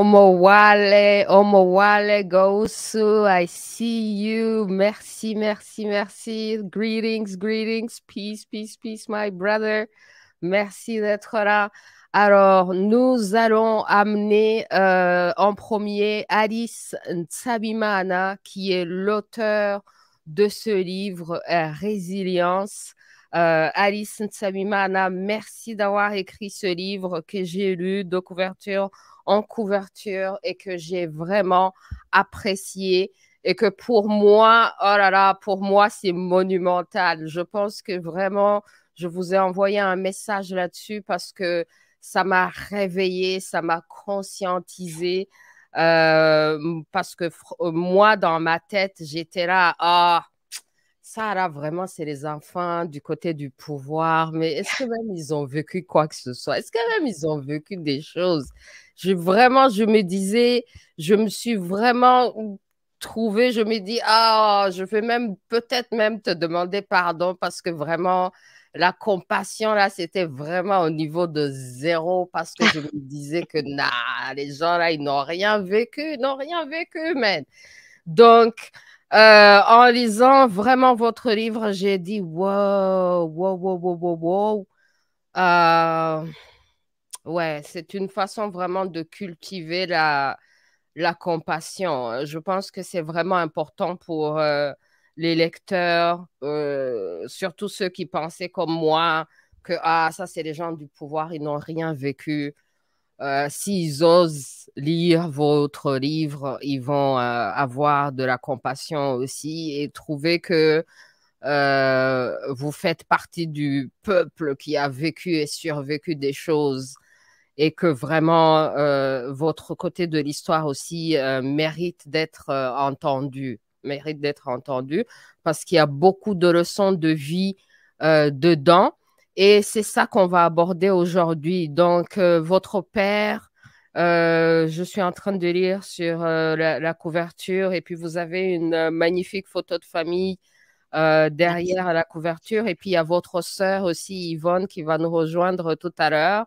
Omo wale, omo wale, Gosu, I see you. Merci, merci, merci. Greetings, greetings. Peace, peace, peace, my brother. Merci d'être là. Alors, nous allons amener euh, en premier Alice Tsabimana, qui est l'auteur de ce livre euh, Résilience. Euh, Alice Ntsamimana, merci d'avoir écrit ce livre que j'ai lu de couverture en couverture et que j'ai vraiment apprécié et que pour moi, oh là là, pour moi, c'est monumental. Je pense que vraiment, je vous ai envoyé un message là-dessus parce que ça m'a réveillé, ça m'a conscientisé. Euh, parce que moi, dans ma tête, j'étais là, oh, ça, là, vraiment, c'est les enfants du côté du pouvoir. Mais est-ce que même ils ont vécu quoi que ce soit Est-ce que même ils ont vécu des choses je, Vraiment, je me disais, je me suis vraiment trouvée, je me dis, ah, je vais même, peut-être même te demander pardon parce que vraiment, la compassion, là, c'était vraiment au niveau de zéro parce que je me disais que, nah, les gens, là, ils n'ont rien vécu, ils n'ont rien vécu, man. Donc, euh, en lisant vraiment votre livre, j'ai dit wow, wow, wow, wow, wow, euh, ouais, c'est une façon vraiment de cultiver la, la compassion. Je pense que c'est vraiment important pour euh, les lecteurs, surtout ceux qui pensaient comme moi que ah, ça, c'est les gens du pouvoir, ils n'ont rien vécu. Euh, s'ils osent lire votre livre, ils vont euh, avoir de la compassion aussi et trouver que euh, vous faites partie du peuple qui a vécu et survécu des choses et que vraiment votre côté de l'histoire aussi mérite d'être entendu, mérite d'être entendu parce qu'il y a beaucoup de leçons de vie dedans et c'est ça qu'on va aborder aujourd'hui. Donc, euh, votre père, euh, je suis en train de lire sur euh, la, couverture et puis vous avez une magnifique photo de famille derrière la couverture. Et puis, il y a votre sœur aussi, Yvonne, qui va nous rejoindre tout à l'heure.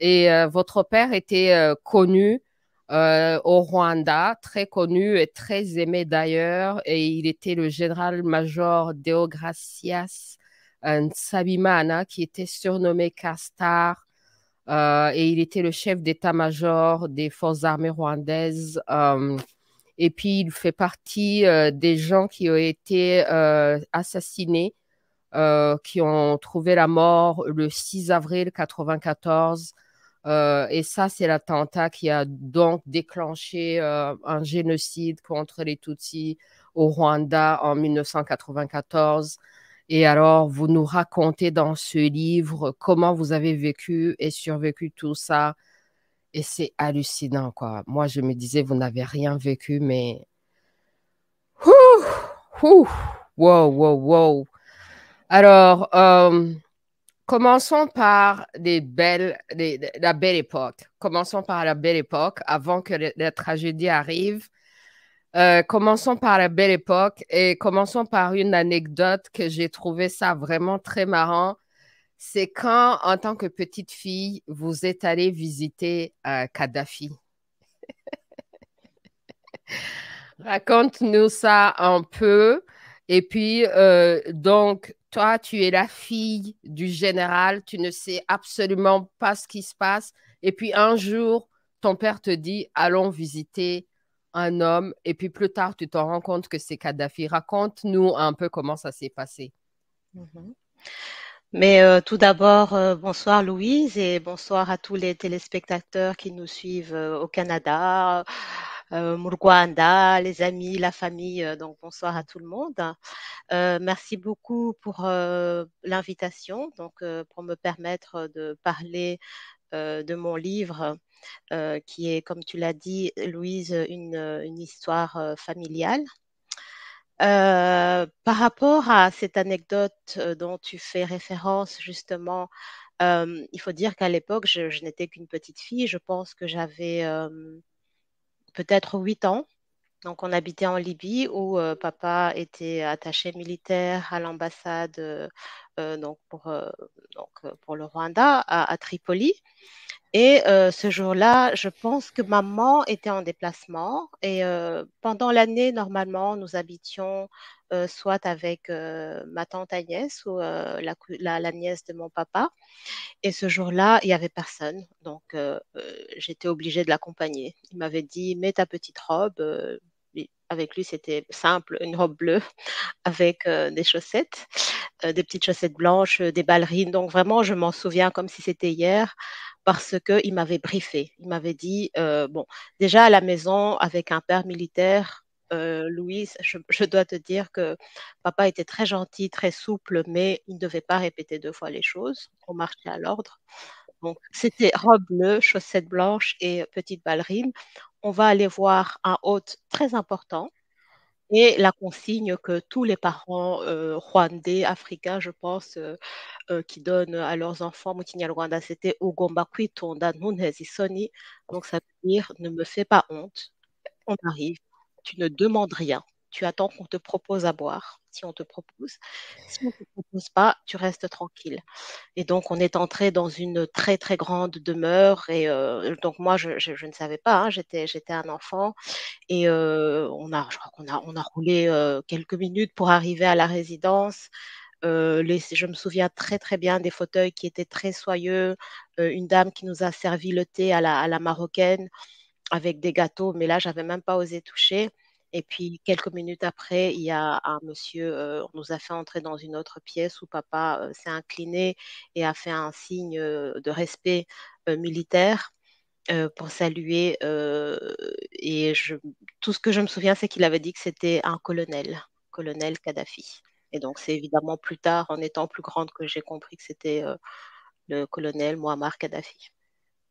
Et votre père était connu au Rwanda, très connu et très aimé d'ailleurs. Et il était le général-major Deo Gracias un Sabimana, qui était surnommé Kastar euh, et il était le chef d'état-major des forces armées rwandaises. Euh, et puis, il fait partie euh, des gens qui ont été assassinés, qui ont trouvé la mort le 6 avril 1994. et ça, c'est l'attentat qui a donc déclenché un génocide contre les Tutsis au Rwanda en 1994. Et alors, vous nous racontez dans ce livre comment vous avez vécu et survécu tout ça. Et c'est hallucinant, quoi. Moi, je me disais, vous n'avez rien vécu, mais... Ouh, ouh, wow, wow, wow. Alors, euh, commençons par la belle époque. Commençons par la belle époque avant que la tragédie arrive euh, commençons par la belle époque et commençons par une anecdote que j'ai trouvé ça vraiment très marrant. C'est quand, en tant que petite fille, vous êtes allée visiter euh, Kadhafi. Raconte-nous ça un peu. Et puis, euh, donc, toi, tu es la fille du général, tu ne sais absolument pas ce qui se passe. Et puis, un jour, ton père te dit, allons visiter un homme, et puis plus tard, tu t'en rends compte que c'est Kadhafi. Raconte-nous un peu comment ça s'est passé. Mhm. Mais euh, tout d'abord, euh, bonsoir Louise et bonsoir à tous les téléspectateurs qui nous suivent euh, au Canada, Murguanda, les amis, la famille. donc bonsoir à tout le monde. merci beaucoup pour l'invitation, donc pour me permettre de parler euh, de mon livre, euh, qui est, comme tu l'as dit, Louise, une, histoire euh, familiale. par rapport à cette anecdote dont tu fais référence, justement, il faut dire qu'à l'époque, je, n'étais qu'une petite fille. Je pense que j'avais peut-être huit ans. Donc, on habitait en Libye où papa était attaché militaire à l'ambassade euh, donc euh, euh, pour, le Rwanda, à, Tripoli. Et ce jour-là, je pense que maman était en déplacement. Et pendant l'année, normalement, nous habitions soit avec ma tante Agnès ou la, la, nièce de mon papa. Et ce jour-là, il n'y avait personne. Donc, j'étais obligée de l'accompagner. Il m'avait dit, mets ta petite robe, avec lui, c'était simple, une robe bleue avec euh, des chaussettes, euh, des petites chaussettes blanches, des ballerines. Donc vraiment, je m'en souviens comme si c'était hier parce qu'il m'avait briefé. Il m'avait dit, euh, bon, déjà à la maison, avec un père militaire, Louise, je, dois te dire que papa était très gentil, très souple, mais il ne devait pas répéter deux fois les choses. On marchait à l'ordre. Donc, c'était robe bleue, chaussettes blanches et petites ballerines on va aller voir un hôte très important. Et la consigne que tous les parents euh, rwandais, africains, je pense, euh, euh, qui donnent à leurs enfants Rwanda, c'était Ugomba Tonda Soni. Donc ça veut dire ne me fais pas honte, on arrive, tu ne demandes rien, tu attends qu'on te propose à boire, si on te propose. Si on ne te propose pas, tu restes tranquille. Et donc, on est entré dans une très, très grande demeure. Et euh, donc, moi, je, ne savais pas, hein. j'étais, un enfant. Et euh, on a, je crois qu'on a, on a roulé euh, quelques minutes pour arriver à la résidence. je me souviens très très bien des fauteuils qui étaient très soyeux, une dame qui nous a servi le thé à la, à la marocaine avec des gâteaux, mais là j'avais même pas osé toucher. Et puis quelques minutes après, il y a un monsieur, on nous a fait entrer dans une autre pièce où papa s'est incliné et a fait un signe de respect militaire. pour saluer et je, tout ce que je me souviens c'est qu'il avait dit que c'était un colonel, colonel Kadhafi. Et donc, c'est évidemment plus tard, en étant plus grande, que j'ai compris que c'était le colonel Muammar Kadhafi.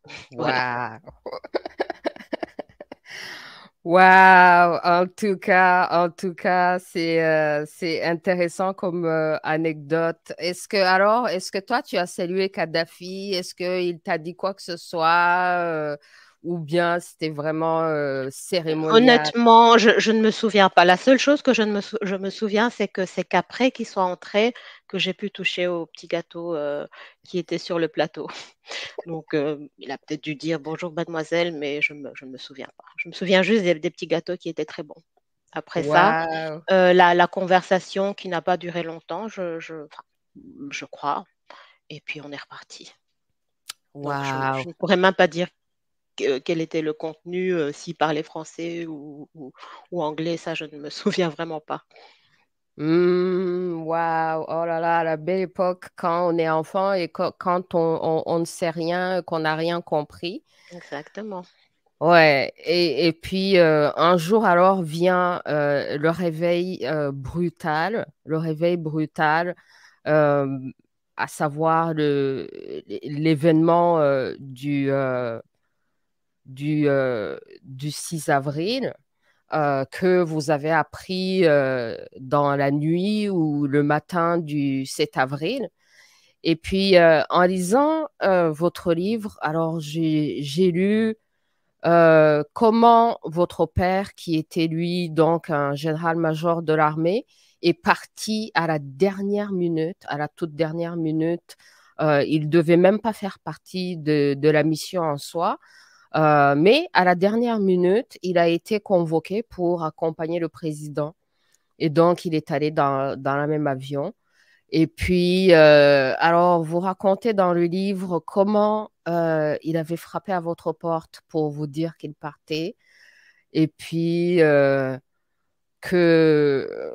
Waouh Wow En tout cas, en tout cas, c'est euh, c'est intéressant comme euh, anecdote. Est-ce que alors, est-ce que toi tu as salué Kadhafi? Est-ce que il t'a dit quoi que ce soit? Euh, ou bien c'était vraiment euh, cérémonial Honnêtement, je, ne me souviens pas. La seule chose que je, ne me, je me souviens, c'est que c'est qu'après qu'il soit entré, que j'ai pu toucher au petit gâteau euh, qui était sur le plateau. Donc, euh, il a peut-être dû dire bonjour mademoiselle, mais je, je, ne me souviens pas. Je me souviens juste des, petits gâteaux qui étaient très bons. Après ça, la, conversation qui n'a pas duré longtemps, je, je crois. Et puis, on est reparti. Wow. je, ne pourrais même pas dire euh, quel était le contenu, euh, s'il parlait français ou, anglais, ça je ne me souviens vraiment pas. Mmh, waouh oh là là, la belle époque quand on est enfant et quand, on, ne sait rien, qu'on n'a rien compris. Exactement. Ouais, et, puis euh, un jour alors vient le réveil brutal, le réveil brutal à savoir le, l'événement du, du, 6 euh, avril euh, que vous avez appris euh, dans la nuit ou le matin du 7 avril. Et puis, en lisant votre livre, alors j'ai lu comment votre père, qui était lui donc un général-major de l'armée, est parti à la dernière minute, à la toute dernière minute. il il devait même pas faire partie de la mission en soi. Euh, mais à la dernière minute, il a été convoqué pour accompagner le président. Et donc, il est allé dans, dans le même avion. Et puis, euh, alors, vous racontez dans le livre comment euh, il avait frappé à votre porte pour vous dire qu'il partait. Et puis, que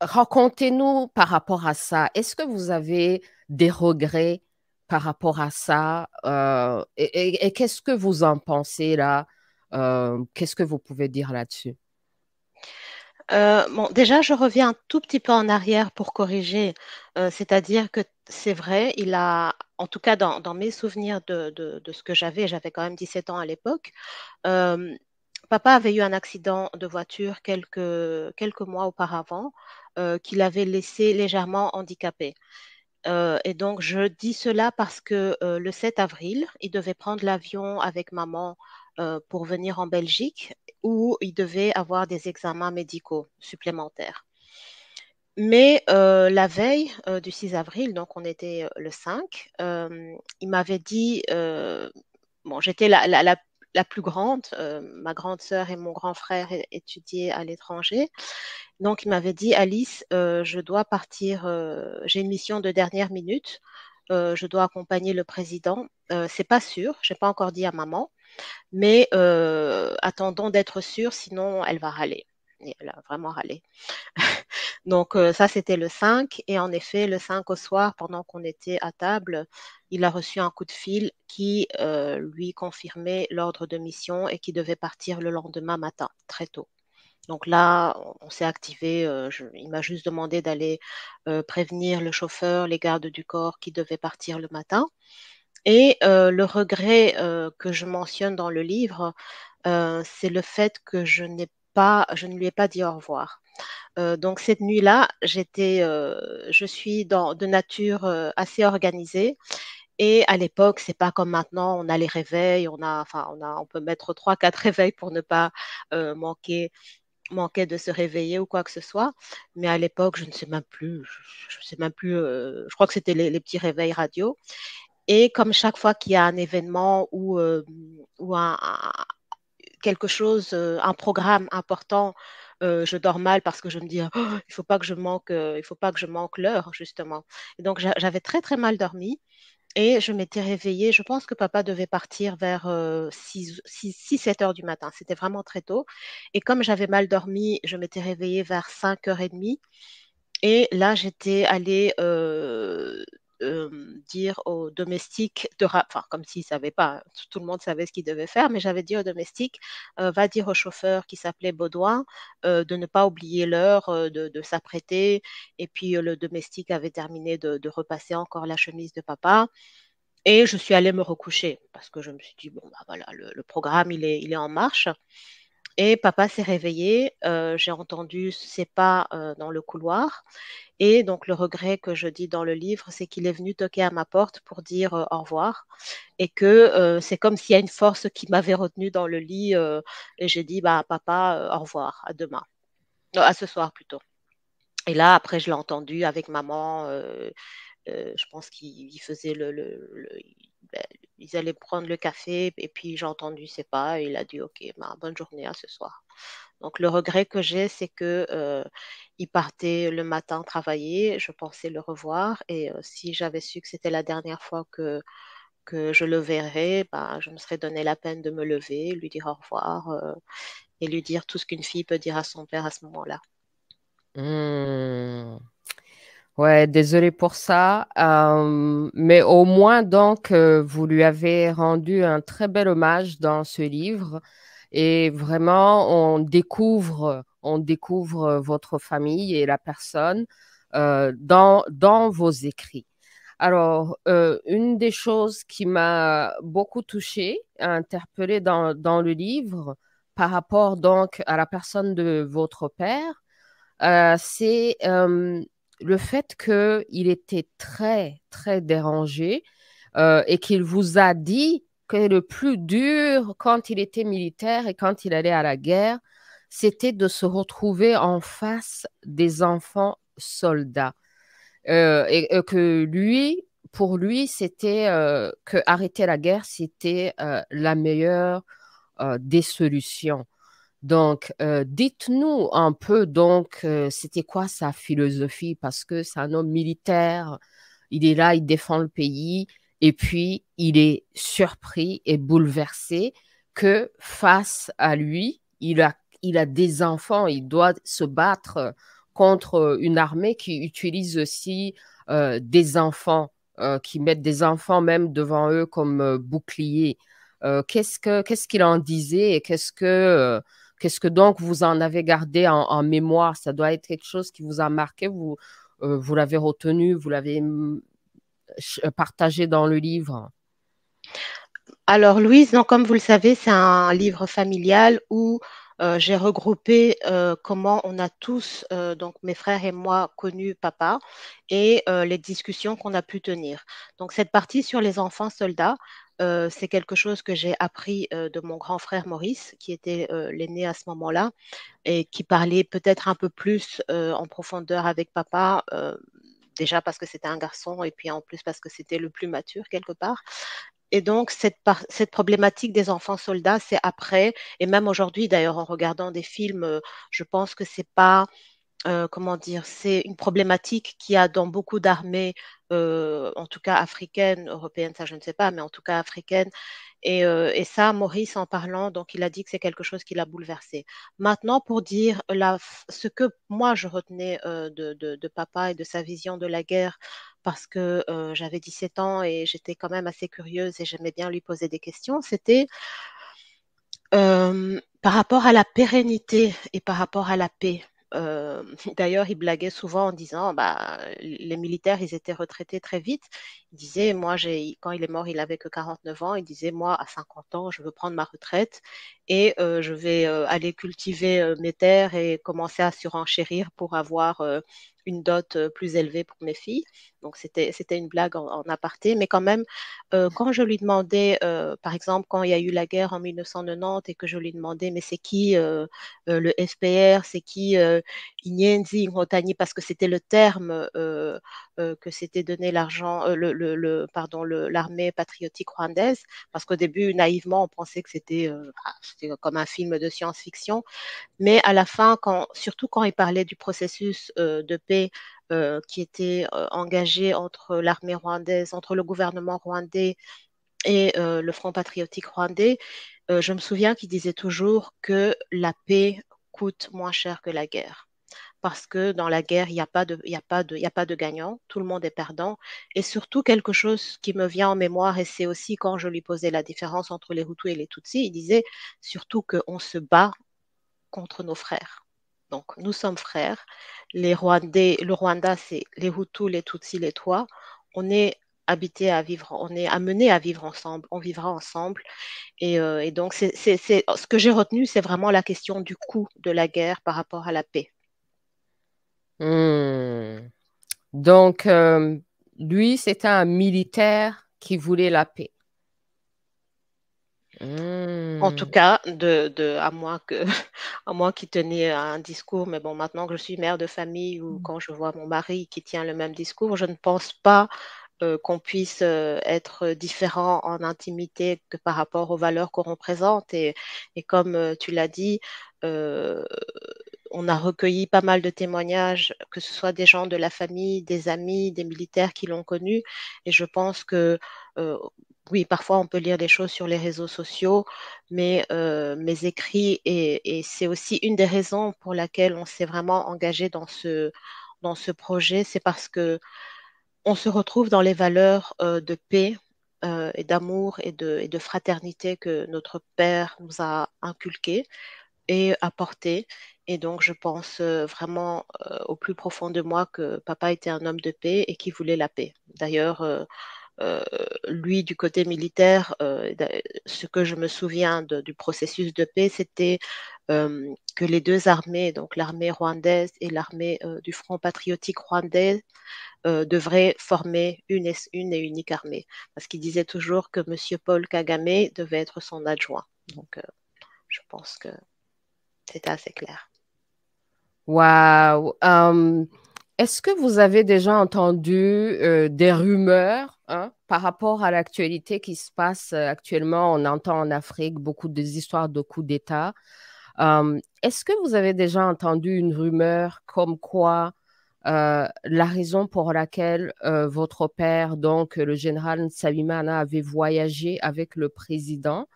racontez-nous par rapport à ça. Est-ce que vous avez des regrets par rapport à ça euh, et, qu'est-ce que vous en pensez là euh, Qu'est-ce que vous pouvez dire là-dessus euh, bon, déjà, je reviens un tout petit peu en arrière pour corriger. C'est-à-dire que c'est vrai, il a, en tout cas dans, mes souvenirs de, ce que j'avais, j'avais quand même 17 ans à l'époque, papa avait eu un accident de voiture quelques, quelques mois auparavant qui l'avait laissé légèrement handicapé. Euh, et donc, je dis cela parce que euh, le 7 avril, il devait prendre l'avion avec maman euh, pour venir en Belgique où il devait avoir des examens médicaux supplémentaires. Mais la veille du 6 avril, donc on était le 5, il m'avait dit, bon, j'étais la, la, la plus grande, euh, ma grande sœur et mon grand frère étudiaient à l'étranger. Donc, il m'avait dit, Alice, euh, je dois partir, euh, j'ai une mission de dernière minute, je dois accompagner le président. c'est pas sûr, j'ai pas encore dit à maman, mais attendons d'être sûr, sinon elle va râler. elle a vraiment râlé. Donc euh, ça, c'était le 5. Et en effet, le 5 au soir, pendant qu'on était à table, il a reçu un coup de fil qui euh, lui confirmait l'ordre de mission et qui devait partir le lendemain matin, très tôt. Donc là, on s'est activé. Euh, il m'a juste demandé d'aller prévenir le chauffeur, les gardes du corps qui devaient partir le matin. Et le regret que je mentionne dans le livre, c'est le fait que je n'ai pas, je ne lui ai pas dit au revoir. Euh, donc cette nuit-là, j'étais, euh, je suis dans, de nature euh, assez organisée. Et à l'époque, c'est pas comme maintenant, on a les réveils, on a, enfin, on a, on peut mettre trois, quatre réveils pour ne pas manquer, manquer de se réveiller ou quoi que ce soit. Mais à l'époque, je ne sais même plus, je, sais même plus, je crois que c'était les, petits réveils radio. Et comme chaque fois qu'il y a un événement ou, ou un, quelque chose, un programme important, je dors mal parce que je me dis «Oh, il faut pas que je manque, il faut pas que je manque l'heure justement. donc j'avais très très mal dormi. Et je m'étais réveillée, je pense que papa devait partir vers 6-7 heures du matin. C'était vraiment très tôt. Et comme j'avais mal dormi, je m'étais réveillée vers 5h30. Et là, j'étais allée dire au domestique de enfin comme s'ils savaient pas, hein, tout le monde savait ce qu'il devait faire, mais j'avais dit au domestique va dire au chauffeur qui s'appelait Baudouin de ne pas oublier l'heure, de, s'apprêter. Et puis le domestique avait terminé de, repasser encore la chemise de papa. Et je suis allée me recoucher parce que je me suis dit, bon, bah voilà, le, programme, il est, il est en marche. Et papa s'est réveillé, euh, j'ai entendu ses pas euh, dans le couloir. Et donc le regret que je dis dans le livre, c'est qu'il est venu toquer à ma porte pour dire euh, au revoir. Et que c'est comme s'il y a une force qui m'avait retenue dans le lit. et j'ai dit, bah, papa, au revoir, à demain. à ce soir plutôt. Et là, après, je l'ai entendu avec maman. je pense qu'il faisait le ben, ils allaient prendre le café et puis j'ai entendu c'est pas, il a dit ok, ma ben, bonne journée à ce soir. Donc le regret que j'ai, c'est que euh, il partait le matin travailler, je pensais le revoir et euh, si j'avais su que c'était la dernière fois que que je le verrais, ben, je me serais donné la peine de me lever, lui dire au revoir euh, et lui dire tout ce qu'une fille peut dire à son père à ce moment-là. Mmh. Ouais, désolé pour ça. Euh, mais au moins, donc, euh, vous lui avez rendu un très bel hommage dans ce livre. Et vraiment, on découvre, on découvre euh, votre famille et la personne euh, dans, dans vos écrits. Alors, euh, une des choses qui m'a beaucoup touchée, interpellée dans, dans, le livre, par rapport donc à la personne de votre père, euh, c'est euh, le fait qu'il était très, très dérangé euh, et qu'il vous a dit que le plus dur quand il était militaire et quand il allait à la guerre, c'était de se retrouver en face des enfants soldats. Euh, et, euh, que lui, pour lui, c'était euh, que arrêter la guerre, c'était la meilleure des solutions. Donc, euh, dites-nous un peu, donc, euh, c'était quoi sa philosophie Parce que c'est un homme militaire, il est là, il défend le pays, et puis il est surpris et bouleversé que face à lui, il a, des enfants, il doit se battre contre une armée qui utilise aussi euh, des enfants, qui mettent des enfants même devant eux comme boucliers. qu'est-ce, qu'est-ce qu'il en disait et qu'est-ce que Qu'est-ce que donc vous en avez gardé en, mémoire Ça doit être quelque chose qui vous a marqué, vous, euh, vous l'avez retenu, vous l'avez mm, euh, partagé dans le livre. Alors Louise, donc, comme vous le savez, c'est un livre familial où euh, j'ai regroupé comment on a tous, donc mes frères et moi, connu papa et les discussions qu'on a pu tenir. Donc cette partie sur les enfants soldats, c'est quelque chose que j'ai appris de mon grand frère Maurice, qui était l'aîné à ce moment-là, et qui parlait peut-être un peu plus en profondeur avec papa, déjà parce que c'était un garçon, et puis en plus parce que c'était le plus mature quelque part. Et donc, cette, cette, problématique des enfants soldats, c'est après, et même aujourd'hui, d'ailleurs, en regardant des films, je pense que c'est pas euh, comment dire, c'est une problématique qui a dans beaucoup d'armées, euh, en tout cas africaines, européennes, ça je ne sais pas, mais en tout cas africaines. Euh, et, ça, Maurice en parlant, donc il a dit que c'est quelque chose qui l'a bouleversé. Maintenant, pour dire ce que moi je retenais de, de, papa et de sa vision de la guerre, parce que j'avais 17 ans et j'étais quand même assez curieuse et j'aimais bien lui poser des questions, c'était par rapport à la pérennité et par rapport à la paix. Euh, d'ailleurs, il blaguait souvent en disant, bah, les militaires, ils étaient retraités très vite. Il disait, moi, quand il est mort, il avait que 49 ans. Il disait, moi, à 50 ans, je veux prendre ma retraite et euh, je vais euh, aller cultiver mes terres et commencer à surenchérir pour avoir une dot plus élevée pour mes filles. Donc c'était c'était une blague en, aparté, mais quand même, euh, quand je lui demandais, euh, par exemple, quand il y a eu la guerre en 1990 et que je lui demandais, mais c'est qui euh, le FPR, c'est qui Inyenzi, Ngotani, parce que c'était le terme que s'était donné l'argent, le, pardon, l'armée patriotique rwandaise, parce qu'au début naïvement on pensait que bah, c'était comme un film de science-fiction, mais à la fin, quand surtout quand il parlait du processus de paix euh, qui était euh, engagé entre l'armée rwandaise, entre le gouvernement rwandais et euh, le Front patriotique rwandais, je me souviens qu'il disait toujours que la paix coûte moins cher que la guerre. Parce que dans la guerre, il n'y a, pas de, a, a pas de gagnant, tout le monde est perdant. Et surtout, quelque chose qui me vient en mémoire, et c'est aussi quand je lui posais la différence entre les Hutus et les Tutsis, il disait surtout qu'on se bat contre nos frères donc, nous sommes frères. Les Rwandais, le Rwanda, c'est les Hutus, les Tutsis, les Tois. On est habité à vivre, on est amené à vivre ensemble, on vivra ensemble. Et, euh, donc, c'est, ce que j'ai retenu, c'est vraiment la question du coût de la guerre par rapport à la paix. Hmm. Donc, euh, lui, c'était un militaire qui voulait la paix. En tout mmh. cas, de, de, à moins que, à tenait un discours, mais bon, maintenant que je suis mère de famille ou mmh. quand je vois mon mari qui tient le même discours, je ne pense pas euh, qu'on puisse euh, être différent en intimité que par rapport aux valeurs qu'on représente. Et, et comme euh, tu l'as dit, on a recueilli pas mal de témoignages, que ce soit des gens de la famille, des amis, des militaires qui l'ont connu. Et je pense que oui, parfois on peut lire des choses sur les réseaux sociaux, mais euh, mes écrits, et, c'est aussi une des raisons pour laquelle on s'est vraiment engagé dans ce, dans ce projet, c'est parce que on se retrouve dans les valeurs euh, de paix euh, et d'amour et de, et de, fraternité que notre Père nous a inculquées et apportées. Et donc, je pense vraiment au plus profond de moi que papa était un homme de paix et qui voulait la paix. D'ailleurs, euh, lui, du côté militaire, euh, ce que je me souviens du processus de paix, c'était euh, que les deux armées, donc l'armée rwandaise et l'armée du Front patriotique rwandais, devraient former une et, une unique armée. Parce qu'il disait toujours que monsieur Paul Kagame devait être son adjoint. Donc, je pense que c'était assez clair. waouh um, est-ce que vous avez déjà entendu euh, des rumeurs hein, par rapport à l'actualité qui se passe euh, actuellement On entend en Afrique beaucoup des histoires de coups d'État. Hum, est-ce que vous avez déjà entendu une rumeur comme quoi euh, la raison pour laquelle votre père, donc le général Nsabimana, avait voyagé avec le président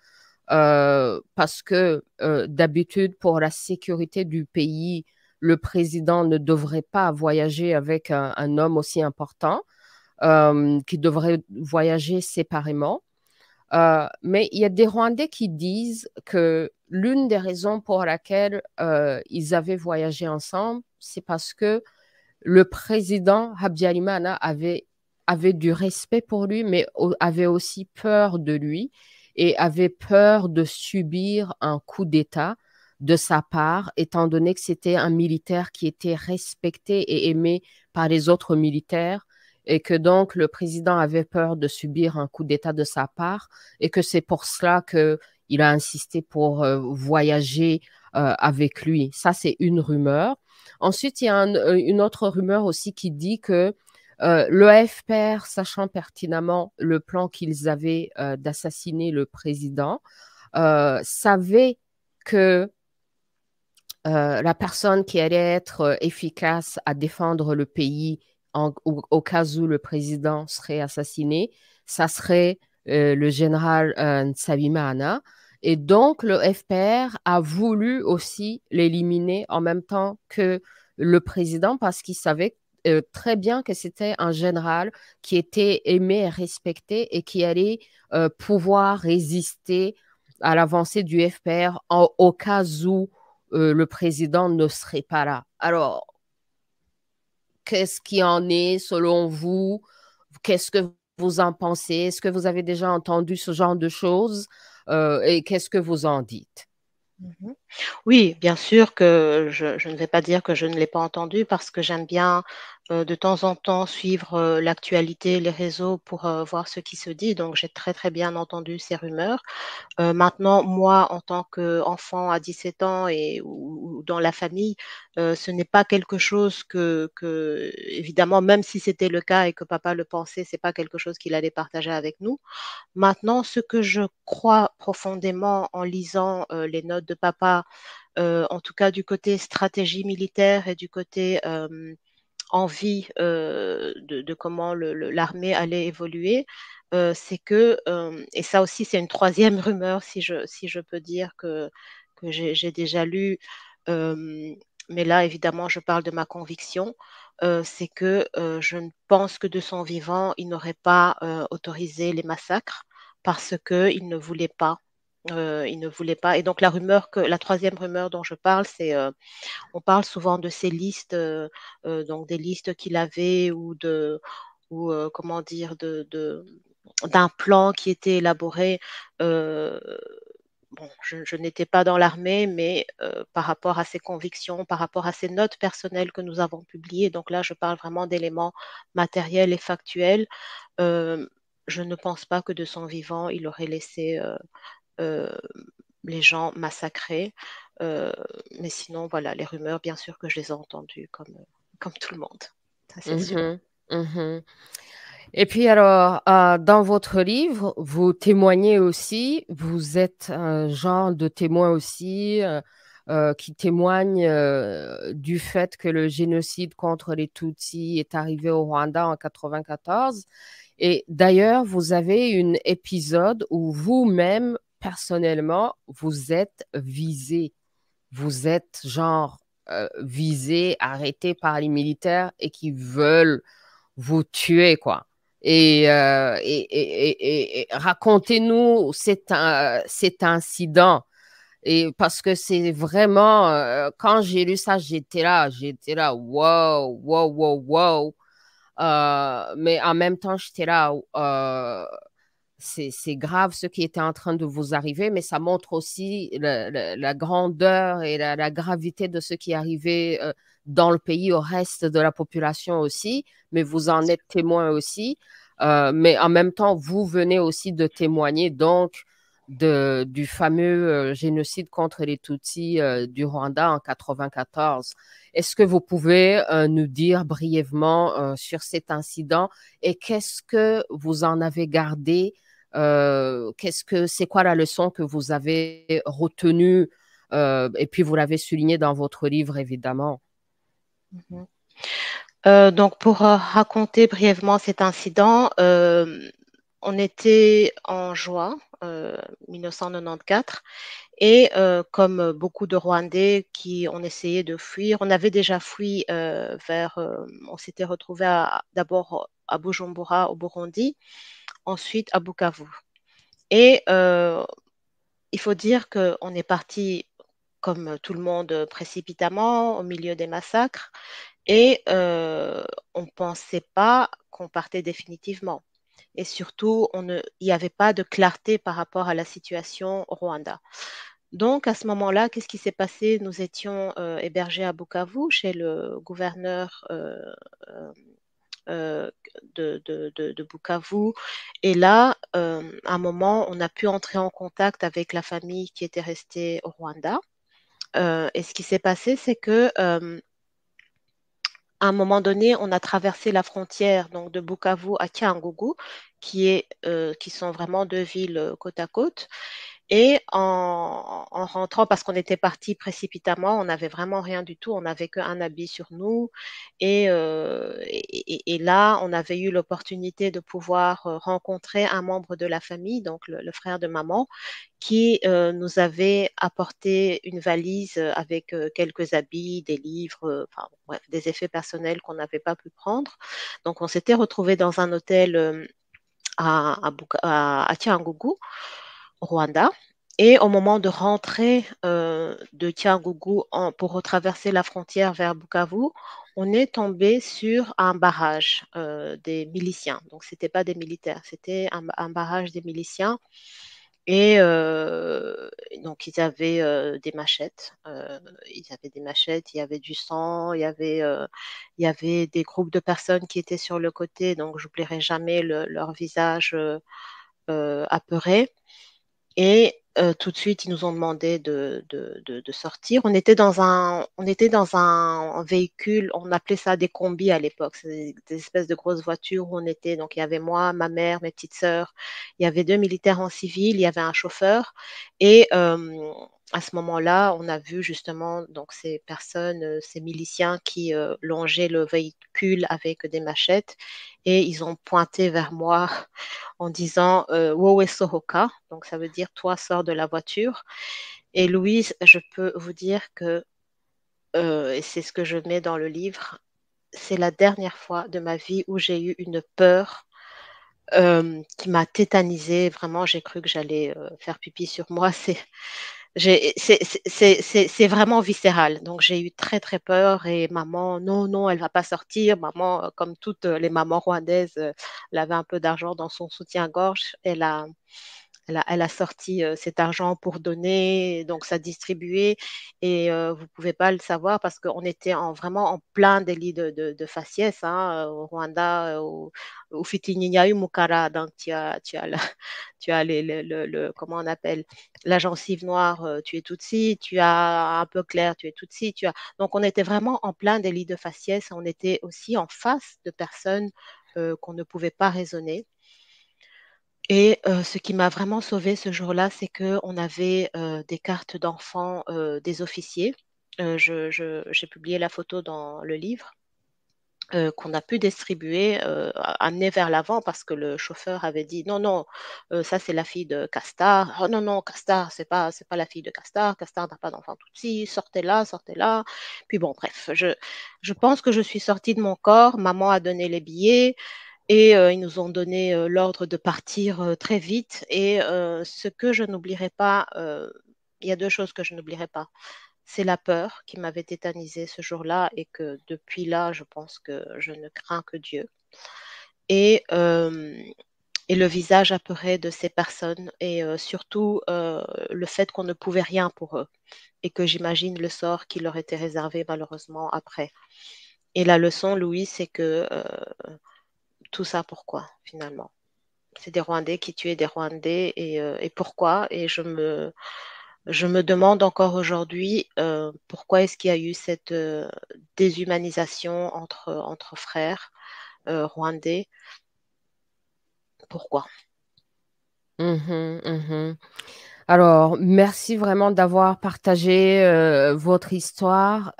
Parce que d'habitude, pour la sécurité du pays, le président ne devrait pas voyager avec un, homme aussi important, euh, qui devrait voyager séparément. Euh, mais il y a des Rwandais qui disent que l'une des raisons pour laquelle euh, ils avaient voyagé ensemble, c'est parce que le président Habyarimana avait, avait du respect pour lui, mais avait aussi peur de lui et avait peur de subir un coup d'État de sa part, étant donné que c'était un militaire qui était respecté et aimé par les autres militaires, et que donc le président avait peur de subir un coup d'État de sa part, et que c'est pour cela qu'il a insisté pour euh, voyager euh, avec lui. Ça, c'est une rumeur. Ensuite, il y a euh, une autre rumeur aussi qui dit que euh, le FPR, sachant pertinemment le plan qu'ils avaient d'assassiner le président, savait que euh, la personne qui allait être euh, efficace à défendre le pays au, cas où le président serait assassiné, ça serait euh, le général euh, Nsabimana. Et donc, le FPR a voulu aussi l'éliminer en même temps que le président parce qu'il savait très bien que c'était un général qui était aimé et respecté et qui allait pouvoir résister à l'avancée du FPR au cas où euh, le président ne serait pas là. Alors, qu'est-ce qui en est selon vous Qu'est-ce que vous en pensez Est-ce que vous avez déjà entendu ce genre de choses euh, Et qu'est-ce que vous en dites mhm. oui, bien sûr que je, ne vais pas dire que je ne l'ai pas entendu parce que j'aime bien euh, de temps en temps suivre euh, l'actualité, les réseaux pour euh, voir ce qui se dit. Donc j'ai très très bien entendu ces rumeurs. maintenant, moi, en tant qu'enfant à 17 ans et dans la famille, ce n'est pas quelque chose que, évidemment, même si c'était le cas et que papa le pensait, c'est pas quelque chose qu'il allait partager avec nous. Maintenant, ce que je crois profondément en lisant les notes de papa, en tout cas du côté stratégie militaire et du côté envie euh, de, comment l'armée allait évoluer, euh, c'est que, euh, et ça aussi c'est une troisième rumeur, si je, si je peux dire, que, que j'ai déjà lu, mais là évidemment je parle de ma conviction, c'est que je ne pense que de son vivant, il n'aurait pas autorisé les massacres parce qu'il ne voulait pas euh, il ne voulait pas. Et donc la rumeur, que, la troisième rumeur dont je parle, c'est, euh, on parle souvent de ces listes, euh, donc des listes qu'il avait ou de, ou comment dire, de, d'un plan qui était élaboré. Bon, je, n'étais pas dans l'armée, mais par rapport à ses convictions, par rapport à ses notes personnelles que nous avons publiées, donc là je parle vraiment d'éléments matériels et factuels je ne pense pas que de son vivant, il aurait laissé euh, les gens massacrés. Euh, mais sinon, voilà, les rumeurs, bien sûr que je les ai entendues comme, euh, comme tout le monde. Ça, c'est mhm, sûr. Mhm. Et puis alors, dans votre livre, vous témoignez aussi, vous êtes un genre de témoin aussi qui témoigne du fait que le génocide contre les Tutsis est arrivé au Rwanda en 1994. Et d'ailleurs, vous avez un épisode où vous-même, personnellement, vous êtes visé. Vous êtes genre euh, visé, arrêté par les militaires et qui veulent vous tuer, quoi. Et, euh, et, racontez-nous cet, incident. Et parce que c'est vraiment, euh, quand j'ai lu ça, j'étais là, j'étais là, wow, wow, wow, wow. mais en même temps, j'étais là, c'est grave ce qui était en train de vous arriver, mais ça montre aussi la, grandeur et la, gravité de ce qui est arrivé euh, dans le pays au reste de la population aussi, mais vous en êtes témoin aussi. Euh, mais en même temps, vous venez aussi de témoigner donc du fameux euh, génocide contre les Tutsis du Rwanda en 94. Est-ce que vous pouvez nous dire brièvement sur cet incident et qu'est-ce que vous en avez gardé euh, qu'est-ce que c'est quoi la leçon que vous avez retenue euh, et puis vous l'avez souligné dans votre livre évidemment. Mhm. Euh, donc, pour raconter brièvement cet incident, on était en juin 1994 et comme beaucoup de Rwandais qui ont essayé de fuir, on avait déjà fui vers, on s'était retrouvé d'abord à Bujumbura au Burundi ensuite à Bukavu. Et euh, il faut dire qu'on est parti, comme tout le monde, précipitamment au milieu des massacres et euh, on ne pensait pas qu'on partait définitivement. Et surtout, il n'y avait pas de clarté par rapport à la situation au Rwanda. Donc, à ce moment-là, qu'est-ce qui s'est passé Nous étions euh, hébergés à Bukavu chez le gouverneur euh, de, Bukavu. Et là, euh, à un moment, on a pu entrer en contact avec la famille qui était restée au Rwanda. Euh, et ce qui s'est passé, c'est que à un moment donné, on a traversé la frontière donc de Bukavu à Kiangugu, qui, est, qui sont vraiment deux villes côte à côte. Et en, rentrant, parce qu'on était parti précipitamment, on n'avait vraiment rien du tout, on n'avait qu'un habit sur nous. Et, euh, et, là, on avait eu l'opportunité de pouvoir euh, rencontrer un membre de la famille, donc le, frère de maman, qui euh, nous avait apporté une valise avec quelques habits, des livres, enfin, des effets personnels qu'on n'avait pas pu prendre. Donc, on s'était retrouvé dans un hôtel à, à, Rwanda. Et au moment de rentrer euh, de Tiangougou pour retraverser la frontière vers Bukavu, on est tombé sur un barrage euh, des miliciens. Donc, ce n'était pas des militaires, c'était un, barrage des miliciens. Et euh, donc, ils avaient des machettes. ils avaient des machettes, il y avait du sang, il y avait, il y avait des groupes de personnes qui étaient sur le côté. Donc, je n'oublierai jamais leur visage apeuré. e Euh, tout de suite, ils nous ont demandé de, sortir. On était dans un, on était dans un véhicule, on appelait ça des combis à l'époque, des, espèces de grosses voitures où on était. Donc il y avait moi, ma mère, mes petites sœurs, il y avait deux militaires en civil, il y avait un chauffeur et euh, à ce moment-là, on a vu justement donc ces personnes, euh, ces miliciens qui longeaient le véhicule avec des machettes et ils ont pointé vers moi en disant euh, Wowe Sohoka, donc ça veut dire toi sors de la voiture. Et Louise, je peux vous dire que, euh, c'est ce que je mets dans le livre, c'est la dernière fois de ma vie où j'ai eu une peur euh, qui m'a tétanisée. Vraiment, j'ai cru que j'allais euh, faire pipi sur moi. C'est c'est vraiment viscéral. Donc j'ai eu très très peur et maman, non, non, elle va pas sortir. Maman, comme toutes les mamans rwandaises, elle avait un peu d'argent dans son soutien-gorge. Elle a, elle a, sorti cet argent pour donner, donc ça distribuer Et vous ne pouvez pas le savoir parce qu'on était vraiment en plein délit de, de, faciès hein, au Rwanda, euh, au, au Mukara. Donc tu as, tu as, la, le, comment on appelle, gencive noire, tu es tout si, tu as un peu clair, tu es tout Tu as... Donc on était vraiment en plein délit de faciès. On était aussi en face de personnes qu'on ne pouvait pas raisonner. Et ce qui m'a vraiment sauvée ce jour-là, c'est qu'on avait des cartes d'enfants des officiers. J'ai publié la photo dans le livre qu'on a pu distribuer, amener vers l'avant parce que le chauffeur avait dit non, non, ça c'est la fille de Castar. «Oh, non, non, Castar, c'est pas, c'est pas la fille de Castar. Castar n'a pas d'enfant tout suite. sortez-la, sortez-la. Puis bon, bref, je, je pense que je suis sortie de mon corps. Maman a donné les billets. Et euh, ils nous ont donné euh, l'ordre de partir euh, très vite. Et ce que je n'oublierai pas, il y a deux choses que je n'oublierai pas. C'est la peur qui m'avait tétanisé ce jour-là et que depuis là, je pense que je ne crains que Dieu. Et, le visage apeuré de ces personnes et surtout le fait qu'on ne pouvait rien pour eux et que j'imagine le sort qui leur était réservé malheureusement après. Et la leçon, Louis, c'est que tout ça pourquoi finalement C'est des Rwandais qui tuaient des Rwandais et, euh, pourquoi Et je me, je me demande encore aujourd'hui euh, pourquoi est-ce qu'il y a eu cette euh, déshumanisation entre, entre frères rwandais Pourquoi mmh mmh Alors, merci vraiment d'avoir partagé votre histoire.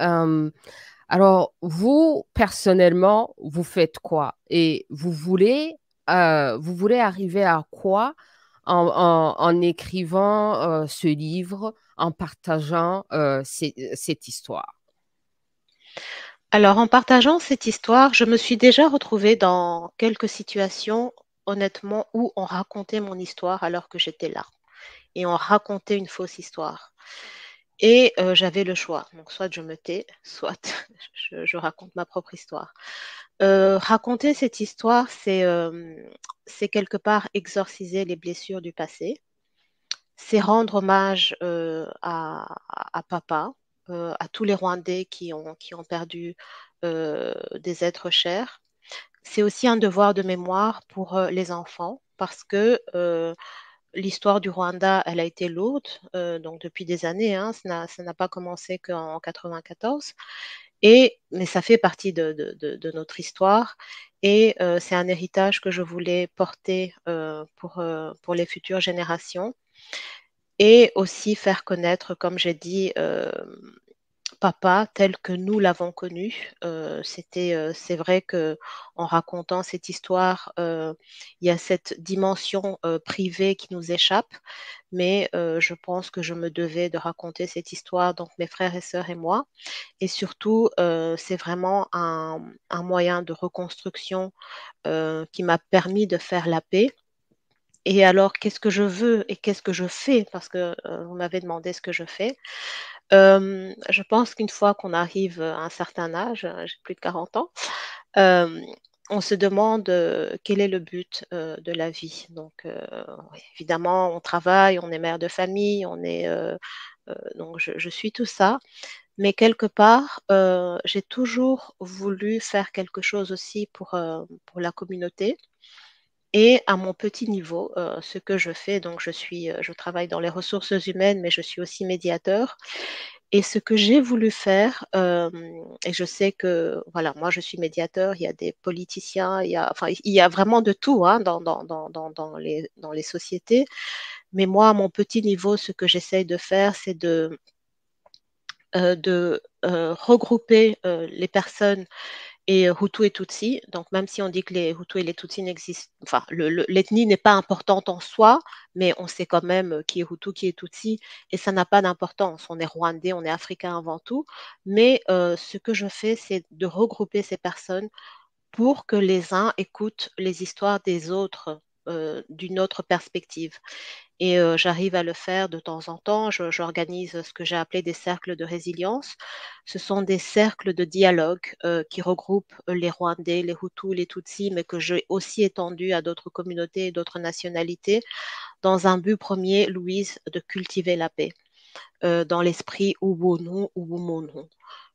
Alors, vous, personnellement, vous faites quoi Et vous voulez, euh, vous voulez arriver à quoi en, écrivant euh, ce livre, en partageant euh, cette histoire Alors, en partageant cette histoire, je me suis déjà retrouvée dans quelques situations, honnêtement, où on racontait mon histoire alors que j'étais là. Et on racontait une fausse histoire. Et euh, j'avais le choix. Donc, soit je me tais, soit je, raconte ma propre histoire. Euh, raconter cette histoire, euh, c'est quelque part exorciser les blessures du passé. C'est rendre hommage à, papa, à tous les Rwandais qui ont, qui ont perdu des êtres chers. C'est aussi un devoir de mémoire pour les enfants parce que l'histoire du Rwanda, elle a été lourde, euh, donc depuis des années, hein, ça n'a pas commencé qu'en 1994, Et, mais ça fait partie de, notre histoire et euh, c'est un héritage que je voulais porter euh, pour, pour les futures générations et aussi faire connaître, comme j'ai dit, papa tel que nous l'avons connu. Euh, c'était, euh, c'est vrai que en racontant cette histoire, euh, il y a cette dimension privée qui nous échappe, mais je pense que je me devais de raconter cette histoire, donc mes frères et sœurs et moi. Et surtout, c'est vraiment un, moyen de reconstruction qui m'a permis de faire la paix et alors qu'est-ce que je veux et qu'est-ce que je fais Parce que euh, vous m'avez demandé ce que je fais. je pense qu'une fois qu'on arrive euh, à un certain âge, euh, j'ai plus de 40 ans, on se demande quel est le but de la vie. Donc, évidemment, on travaille, on est mère de famille, on est donc je, suis tout ça. Mais quelque part, j'ai toujours voulu faire quelque chose aussi pour la communauté. Et à mon petit niveau, euh, ce que je fais, donc je suis, euh, je travaille dans les ressources humaines, mais je suis aussi médiateur. Et ce que j'ai voulu faire, euh, et je sais que, voilà, moi je suis médiateur, il y a des politiciens, il y a, enfin, il y a vraiment de tout hein, dans, dans, les, dans les sociétés. Mais moi, à mon petit niveau, ce que j'essaye de faire, c'est de, de regrouper les personnes et Hutu et Tutsi. Donc, même si on dit que les Hutu et les Tutsi n'existent, enfin, l'ethnie n'est pas importante en soi, mais on sait quand même qui est Hutu, qui est Tutsi, et ça n'a pas d'importance. On est Rwandais, on est Africain avant tout. Mais euh, ce que je fais, c'est de regrouper ces personnes pour que les uns écoutent les histoires des autres euh, d'une autre perspective. Et euh, j'arrive à le faire de temps en temps. J'organise ce que j'ai appelé des cercles de résilience. Ce sont des cercles de dialogue euh, qui regroupent les Rwandais, les Hutus, les Tutsis, mais que j'ai aussi étendu à d'autres communautés et d'autres nationalités, dans un but premier, Louise, de cultiver la paix, dans l'esprit ou mon nom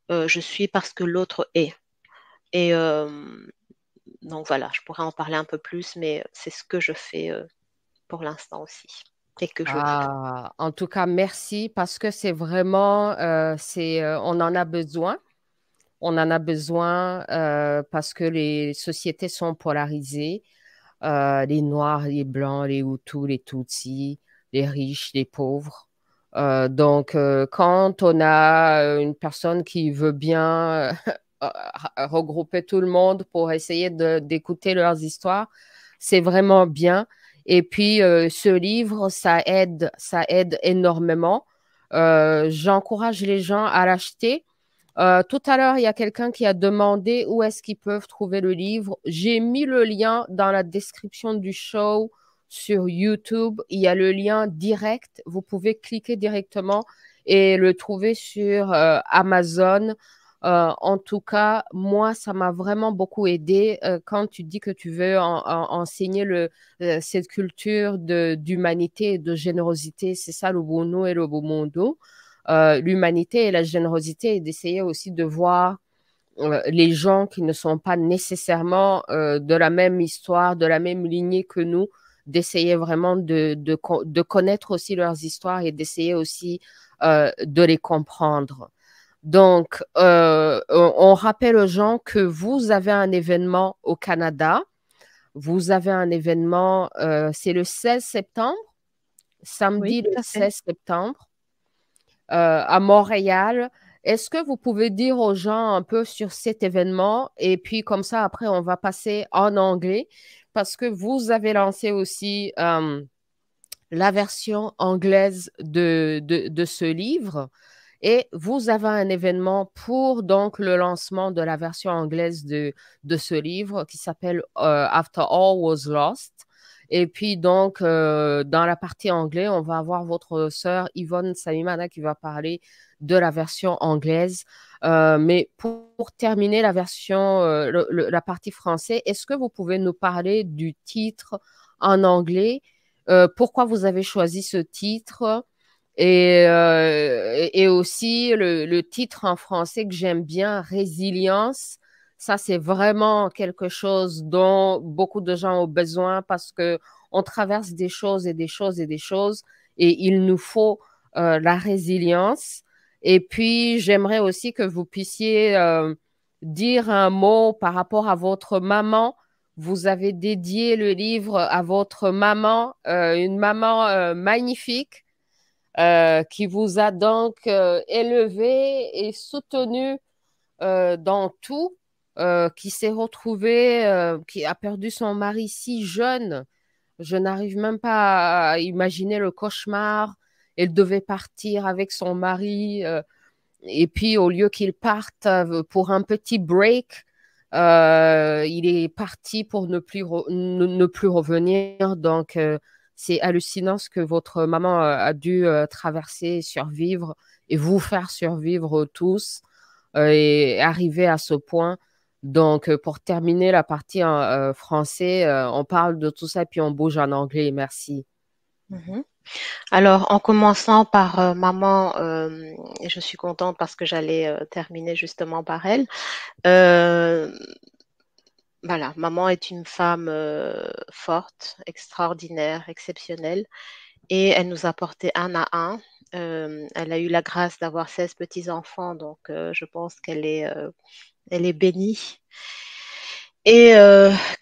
je suis parce que l'autre est. Et donc voilà, je pourrais en parler un peu plus, mais euh, c'est ce que je fais euh, pour l'instant aussi. que ah, en tout cas, merci parce que c'est vraiment, euh, on en a besoin on en a besoin parce que les sociétés sont polarisées. les Noirs, les Blancs, les Hutus, les Tutsis, les riches, les pauvres. donc, quand on a une personne qui veut bien euh, euh, regrouper tout le monde pour essayer d'écouter leurs histoires. C'est vraiment bien. Et puis, euh, ce livre, ça aide, ça aide énormément. J'encourage les gens à l'acheter. tout à l'heure, il y a quelqu'un qui a demandé où est-ce qu'ils peuvent trouver le livre. J'ai mis le lien dans la description du show sur YouTube. Il y a le lien direct. Vous pouvez cliquer directement et le trouver sur Amazon. Euh, en tout cas, moi, ça m'a vraiment beaucoup aidé euh, quand tu dis que tu veux enseigner euh, cette culture d'humanité et de générosité. C'est ça le Bono et le Bomondo. L'humanité et la générosité, et d'essayer aussi de voir les gens qui ne sont pas nécessairement de la même histoire, de la même lignée que nous, d'essayer vraiment de, connaître aussi leurs histoires et d'essayer aussi de les comprendre. Donc, euh, on rappelle aux gens que vous avez un événement au Canada. Vous avez un événement, euh, c'est le 16 septembre, samedi le 16 septembre, euh, à Montréal. Est-ce que vous pouvez dire aux gens un peu sur cet événement et puis comme ça, après, on va passer en anglais parce que vous avez lancé aussi la version anglaise de ce livre. Et vous avez un événement pour donc le lancement de la version anglaise de, de ce livre qui s'appelle euh, After All Was Lost. Et puis donc, euh, dans la partie anglaise, on va avoir votre sœur Yvonne Samimana qui va parler de la version anglaise. Euh, mais pour, terminer la version, la partie française, est-ce que vous pouvez nous parler du titre en anglais Pourquoi vous avez choisi ce titre euh, et, et aussi le, le, titre en français que j'aime bien, Résilience. Ça, c'est vraiment quelque chose dont beaucoup de gens ont besoin parce que on traverse des choses et des choses et des choses et il nous faut euh, la résilience. Et puis, j'aimerais aussi que vous puissiez euh, dire un mot par rapport à votre maman. Vous avez dédié le livre à votre maman, une maman magnifique euh, qui vous a donc euh, élevé et soutenu euh, dans tout, qui s'est retrouvé, qui a perdu son mari si jeune. Je n'arrive même pas à imaginer le cauchemar. Elle devait partir avec son mari. et puis, au lieu qu'il parte pour un petit break, il est parti pour ne plus, ne plus revenir. Donc, c'est hallucinant ce que votre maman euh, a dû euh, traverser, survivre et vous faire survivre euh, tous et arriver à ce point. Donc, pour terminer la partie en français, on parle de tout ça puis on bouge en anglais. Merci. Mhm. Alors, en commençant par maman, je suis contente parce que j'allais terminer justement par elle voilà, maman est une femme euh, forte, extraordinaire, exceptionnelle. Et elle nous a porté un à un. Euh, elle a eu la grâce d'avoir 16 petits-enfants, donc euh, je pense qu'elle est, est bénie. Et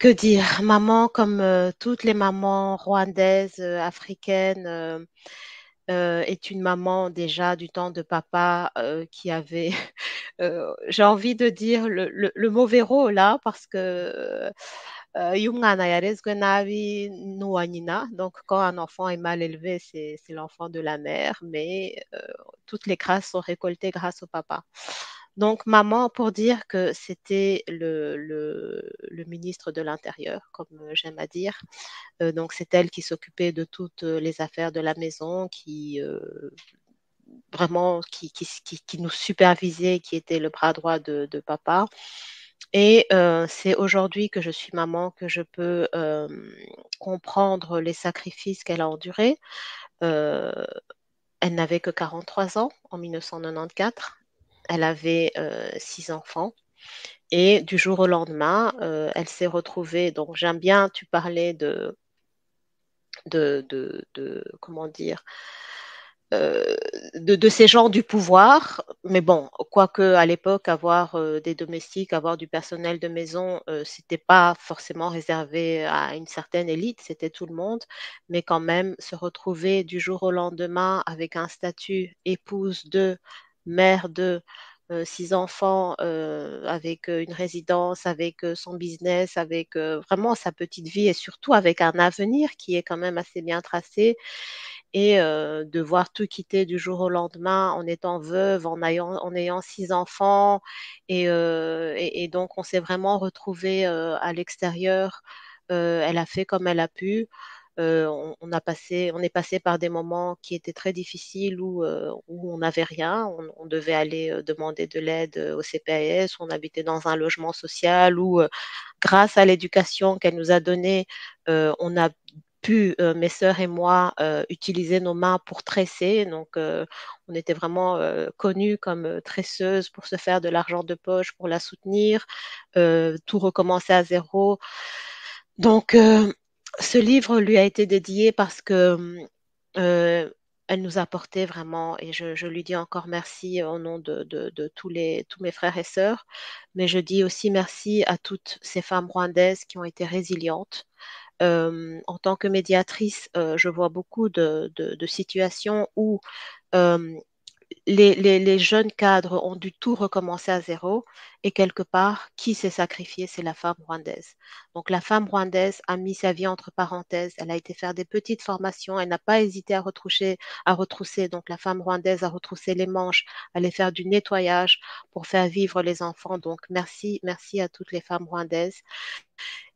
que dire, maman, comme toutes les mamans rwandaises, africaines, euh, est une maman déjà du temps de papa euh, qui avait, euh, j'ai envie de dire, le, mauvais rôle là, hein, parce que donc quand un enfant est mal élevé, c'est l'enfant de la mère, mais toutes les grâces sont récoltées grâce au papa. Donc, maman, pour dire que c'était le, ministre de l'Intérieur, comme euh, j'aime à dire. Euh, donc, c'est elle qui s'occupait de toutes euh, les affaires de la maison, qui vraiment qui, nous supervisait, qui était le bras droit de, papa. Et c'est aujourd'hui que je suis maman que je peux comprendre les sacrifices qu'elle a endurés. elle n'avait que 43 ans en 1994 elle avait euh, six enfants. Et du jour au lendemain, euh, elle s'est retrouvée. Donc, j'aime bien, tu parlais de, de, comment dire, euh, de, ces gens du pouvoir. Mais bon, quoique à l'époque, avoir des domestiques, avoir du personnel de maison, ce c'était pas forcément réservé à une certaine élite, c'était tout le monde. Mais quand même, se retrouver du jour au lendemain avec un statut épouse de mère de euh, six enfants euh, avec euh, une résidence, avec son business, avec vraiment sa petite vie et surtout avec un avenir qui est quand même assez bien tracé. Et de voir tout quitter du jour au lendemain en étant veuve, en, ayant, en ayant six enfants. Et, donc, on s'est vraiment retrouvé à l'extérieur. elle a fait comme elle a pu. Euh, on, a passé, on est passé par des moments qui étaient très difficiles où, euh, où on n'avait rien. On, on, devait aller euh, demander de l'aide au CPAS. On habitait dans un logement social où, grâce à l'éducation qu'elle nous a donnée, on a pu, mes sœurs et moi, utiliser nos mains pour tresser. Donc, on était vraiment connus comme tresseuses pour se faire de l'argent de poche, pour la soutenir, tout recommencer à zéro. Donc, ce livre lui a été dédié parce que mm, euh, elle nous a apporté vraiment, et je, lui dis encore merci au nom de, tous, les, tous mes frères et sœurs, mais je dis aussi merci à toutes ces femmes rwandaises qui ont été résilientes. Euh, en tant que médiatrice, euh, je vois beaucoup de, de situations où les, jeunes cadres ont dû tout recommencer à zéro et quelque part, qui s'est sacrifié, c'est la femme rwandaise. Donc la femme rwandaise a mis sa vie entre parenthèses, elle a été faire des petites formations, elle n'a pas hésité à retrousser, à retrousser. Donc la femme rwandaise a retroussé les manches, allait faire du nettoyage pour faire vivre les enfants. Donc merci, merci à toutes les femmes rwandaises.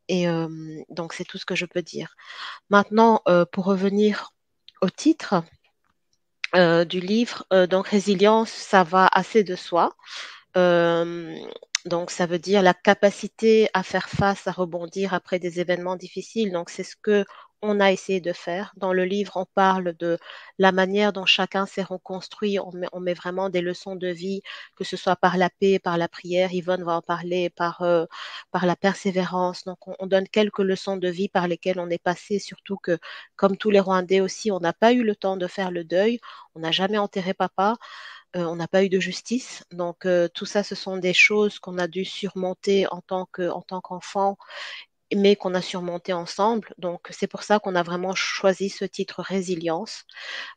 Et euh, donc c'est tout ce que je peux dire. Maintenant, euh, pour revenir au titre. Euh, du livre. Euh, donc résilience, ça va assez de soi. Euh, donc ça veut dire la capacité à faire face, à rebondir après des événements difficiles. Donc c'est ce que on a essayé de faire. Dans le livre, on parle de la manière dont chacun s'est reconstruit. On met, vraiment des leçons de vie, que ce soit par la paix, par la prière. Yvonne va en parler, par, euh, par la persévérance. Donc, on, donne quelques leçons de vie par lesquelles on est passé, surtout que, comme tous les Rwandais aussi, on n'a pas eu le temps de faire le deuil. On n'a jamais enterré papa. Euh, on n'a pas eu de justice. Donc, euh, tout ça, ce sont des choses qu'on a dû surmonter en tant qu'enfant mais qu'on a surmonté ensemble. Donc, c'est pour ça qu'on a vraiment choisi ce titre Résilience.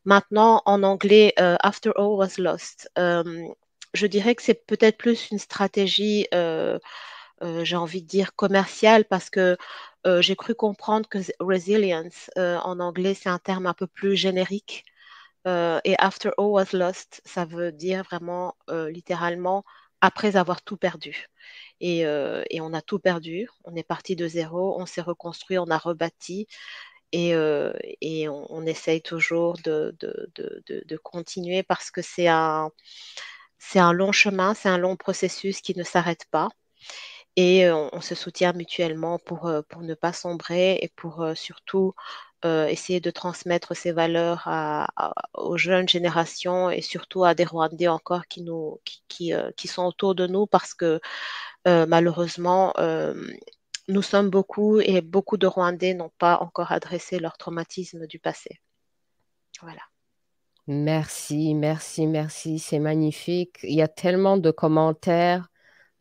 Maintenant, en anglais, euh, After All Was Lost. Euh, je dirais que c'est peut-être plus une stratégie, euh, j'ai envie de dire, commerciale, parce que j'ai cru comprendre que Resilience, en anglais, c'est un terme un peu plus générique. et After All Was Lost, ça veut dire vraiment, littéralement, après avoir tout perdu. Euh, et, on a tout perdu. On est parti de zéro, on s'est reconstruit, on a rebâti et, euh, on, essaye toujours de, continuer parce que c'est un, long chemin, c'est un long processus qui ne s'arrête pas. Et euh, on, se soutient mutuellement pour ne pas sombrer et pour surtout euh, essayer de transmettre ces valeurs aux jeunes générations et surtout à des Rwandais encore qui, nous, qui, qui, euh, qui sont autour de nous parce que euh, malheureusement, nous sommes beaucoup et beaucoup de Rwandais n'ont pas encore adressé leur traumatisme du passé. Voilà. Merci, merci, merci. C'est magnifique. Il y a tellement de commentaires.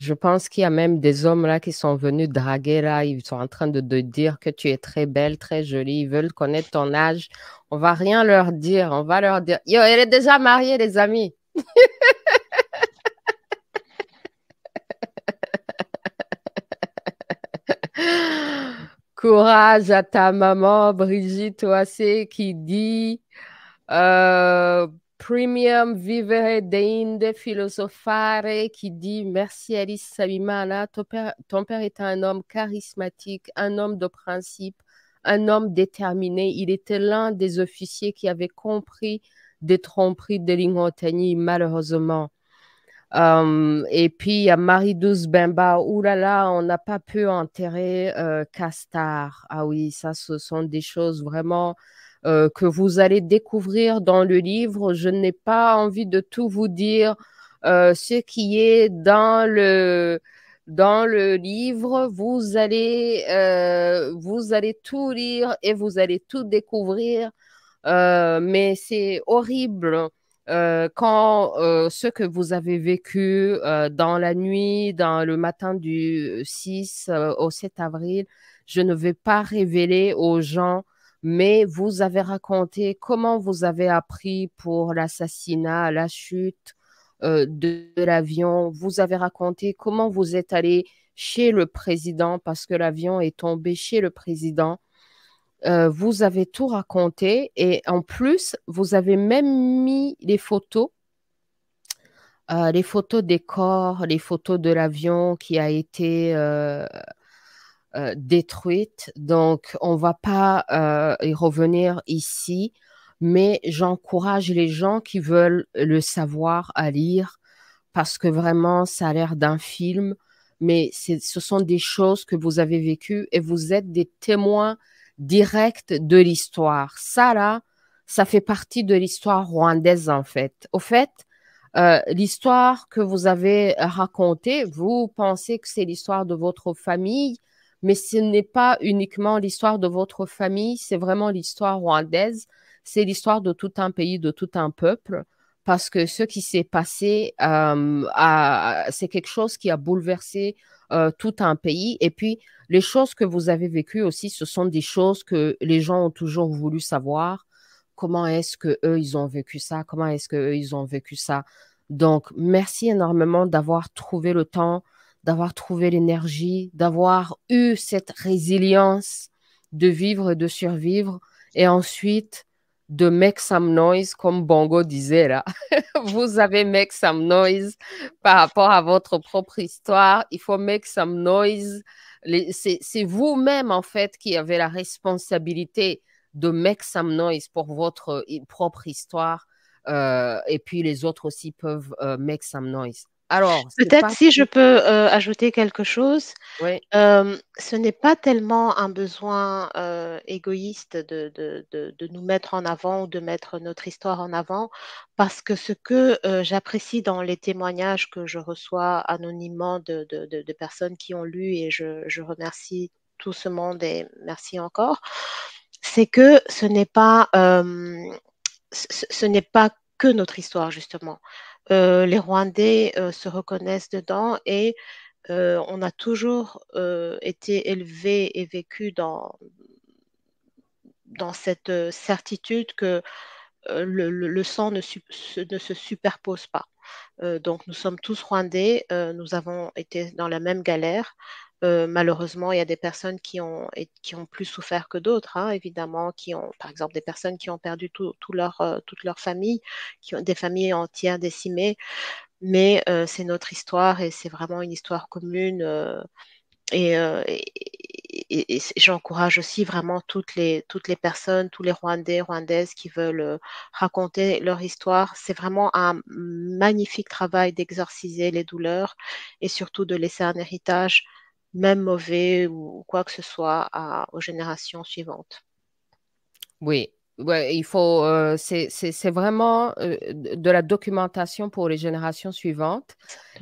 Je pense qu'il y a même des hommes là qui sont venus draguer là, ils sont en train de, te dire que tu es très belle, très jolie, ils veulent connaître ton âge. On va rien leur dire, on va leur dire "Yo, elle est déjà mariée les amis." Courage à ta maman Brigitte c'est qui dit euh, Premium Vivere Deinde philosophare » qui dit Merci Alice Sabimana, ton père, était un homme charismatique, un homme de principe, un homme déterminé. Il était l'un des officiers qui avait compris des tromperies de Lingotani, malheureusement. Hum, et puis il y a Marie-Douce Bemba, oulala, on n'a pas pu enterrer euh, Castar. Ah oui, ça, ce sont des choses vraiment euh, que vous allez découvrir dans le livre. Je n'ai pas envie de tout vous dire euh, ce qui est dans le livre, euh, vous allez, tout lire et vous allez tout découvrir. mais c'est horrible quand ce que vous avez vécu dans la nuit, dans le matin du 6 au 7 avril, je ne vais pas révéler aux gens mais vous avez raconté comment vous avez appris pour l'assassinat, la chute euh, de, l'avion. Vous avez raconté comment vous êtes allé chez le président parce que l'avion est tombé chez le président. Euh, vous avez tout raconté et en plus, vous avez même mis les photos, euh, les photos des corps, les photos de l'avion qui a été euh, détruite. Donc, on va pas euh, y revenir ici, mais j'encourage les gens qui veulent le savoir à lire parce que vraiment, ça a l'air d'un film, mais ce sont des choses que vous avez vécues et vous êtes des témoins directs de l'histoire. Ça, là, ça fait partie de l'histoire rwandaise, en fait. Au fait, euh, l'histoire que vous avez racontée, vous pensez que c'est l'histoire de votre famille, mais ce n'est pas uniquement l'histoire de votre famille, c'est vraiment l'histoire rwandaise, c'est l'histoire de tout un pays, de tout un peuple, parce que ce qui s'est passé, euh, c'est quelque chose qui a bouleversé euh, tout un pays. Et puis, les choses que vous avez vécues aussi, ce sont des choses que les gens ont toujours voulu savoir. Comment est-ce que eux ils ont vécu ça Comment est-ce que ils ont vécu ça Donc, merci énormément d'avoir trouvé le temps d'avoir trouvé l'énergie, d'avoir eu cette résilience de vivre et de survivre. Et ensuite, de make some noise, comme Bongo disait là. Vous avez make some noise par rapport à votre propre histoire. Il faut make some noise. C'est vous-même, en fait, qui avez la responsabilité de make some noise pour votre propre histoire. Euh, et puis les autres aussi peuvent euh, make some noise. Alors, peut-être si je peux euh, ajouter quelque chose, euh, ce n'est pas tellement un besoin euh, égoïste de, nous mettre en avant ou de mettre notre histoire en avant, parce que ce que j'apprécie dans les témoignages que je reçois anonymement de, personnes qui ont lu, et je, remercie tout ce monde et merci encore, c'est que ce n'est pas, ce n'est pas que notre histoire justement. Euh, les Rwandais euh, se reconnaissent dedans et euh, on a toujours été élevé et vécu dans, dans cette certitude que le, sang ne, ne, se superpose pas. donc nous sommes tous rwandais, nous avons été dans la même galère, euh, malheureusement, il y a des personnes qui ont, plus souffert que d'autres, hein, évidemment, qui ont, par exemple, des personnes qui ont perdu tout, leur, euh, toute leur famille, qui ont des familles entières décimées. Mais euh, c'est notre histoire et c'est vraiment une histoire commune. et, j'encourage aussi vraiment toutes les, toutes les personnes, tous les Rwandais, Rwandaises qui veulent raconter leur histoire. C'est vraiment un magnifique travail d'exorciser les douleurs et surtout de laisser un héritage même mauvais ou quoi que ce soit aux générations suivantes. Oui, il faut, euh, c'est vraiment euh, de la documentation pour les générations suivantes.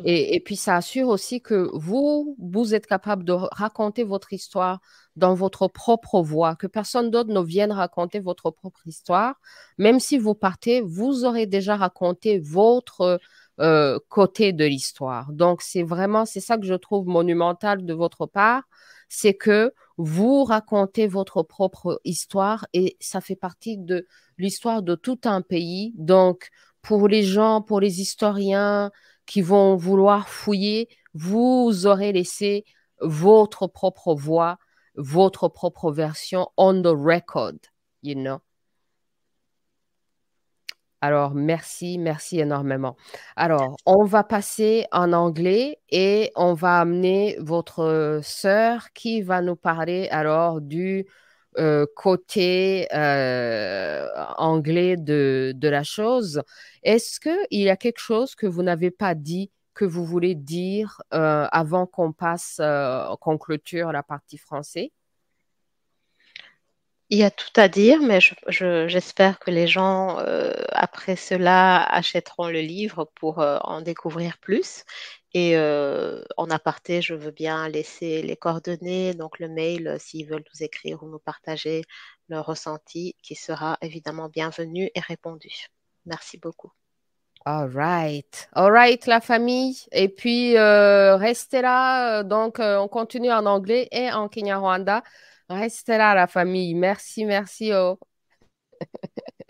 Et, et, puis, ça assure aussi que vous, vous êtes capable de raconter votre histoire dans votre propre voix, que personne d'autre ne vienne raconter votre propre histoire. Même si vous partez, vous aurez déjà raconté votre euh, côté de l'histoire. Donc, c'est vraiment, c'est ça que je trouve monumental de votre part, c'est que vous racontez votre propre histoire et ça fait partie de l'histoire de tout un pays. Donc, pour les gens, pour les historiens qui vont vouloir fouiller, vous aurez laissé votre propre voix, votre propre version on the record, you know. Alors, merci, merci énormément. Alors, on va passer en anglais et on va amener votre sœur qui va nous parler alors du euh, côté euh, anglais de, la chose. Est-ce qu'il y a quelque chose que vous n'avez pas dit, que vous voulez dire euh, avant qu'on passe, qu'on clôture la partie française il y a tout à dire, mais j'espère que les gens, euh, après cela, achèteront le livre pour euh, en découvrir plus. Et euh, en aparté, je veux bien laisser les coordonnées, donc le mail, s'ils veulent nous écrire ou nous partager leur ressenti, qui sera évidemment bienvenu et répondu. Merci beaucoup. All right. All right, la famille. Et puis, restez là. Donc, on continue en anglais et en kinyarwanda. Restez là, la famille. Merci, merci. Oh.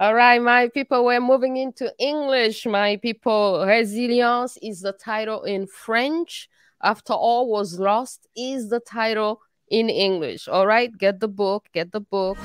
All right, my people, we're moving into English, my people. Resilience is the title in French. After all was lost is the title in English. All right, get the book, get the book.